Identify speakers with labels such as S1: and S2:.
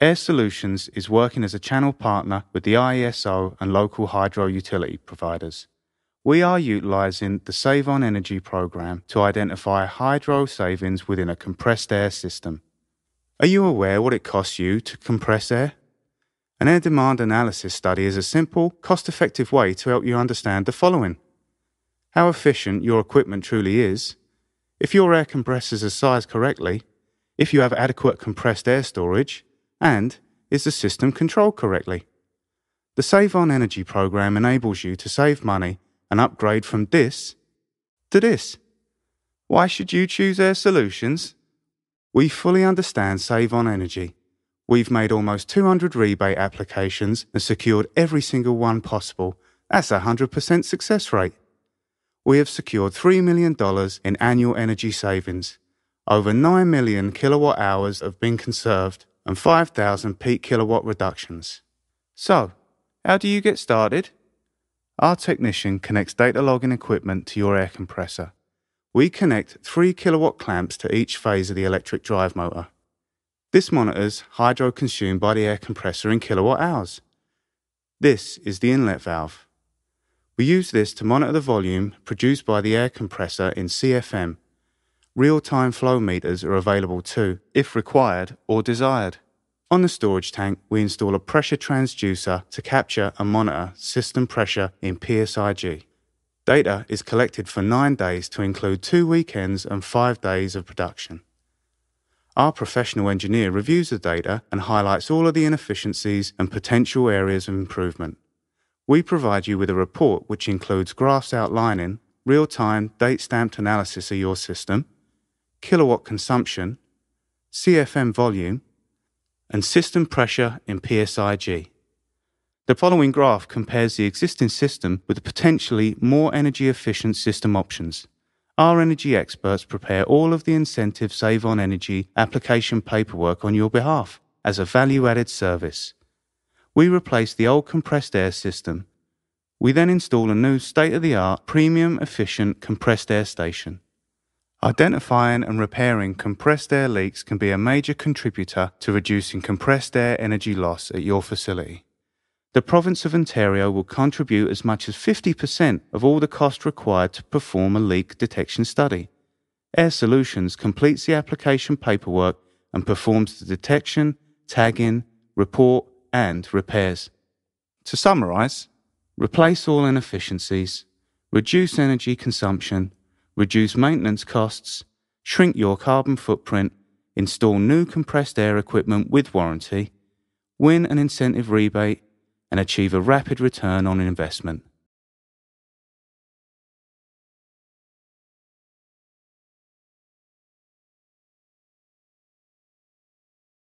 S1: Air Solutions is working as a channel partner with the IESO and local hydro utility providers. We are utilising the Save on Energy programme to identify hydro savings within a compressed air system. Are you aware what it costs you to compress air? An air demand analysis study is a simple, cost effective way to help you understand the following how efficient your equipment truly is, if your air compressors are sized correctly, if you have adequate compressed air storage, and is the system controlled correctly? The Save on Energy program enables you to save money and upgrade from this to this. Why should you choose Air Solutions? We fully understand Save on Energy. We've made almost 200 rebate applications and secured every single one possible. That's a 100% success rate. We have secured $3 million in annual energy savings. Over 9 million kilowatt hours have been conserved and 5,000 peak kilowatt reductions. So, how do you get started? Our technician connects data logging equipment to your air compressor. We connect 3 kilowatt clamps to each phase of the electric drive motor. This monitors hydro consumed by the air compressor in kilowatt hours. This is the inlet valve. We use this to monitor the volume produced by the air compressor in CFM. Real time flow meters are available too, if required or desired. On the storage tank, we install a pressure transducer to capture and monitor system pressure in PSIG. Data is collected for nine days to include two weekends and five days of production. Our professional engineer reviews the data and highlights all of the inefficiencies and potential areas of improvement. We provide you with a report which includes graphs outlining real time date stamped analysis of your system, kilowatt consumption, CFM volume, and system pressure in PSIG. The following graph compares the existing system with potentially more energy efficient system options. Our energy experts prepare all of the incentive Save on Energy application paperwork on your behalf as a value added service. We replace the old compressed air system. We then install a new state of the art, premium efficient compressed air station. Identifying and repairing compressed air leaks can be a major contributor to reducing compressed air energy loss at your facility. The province of Ontario will contribute as much as 50% of all the cost required to perform a leak detection study. Air Solutions completes the application paperwork and performs the detection, tagging, report, and repairs. To summarize, replace all inefficiencies, reduce energy consumption, reduce maintenance costs, shrink your carbon footprint, install new compressed air equipment with warranty, win an incentive rebate, and achieve a rapid return on investment.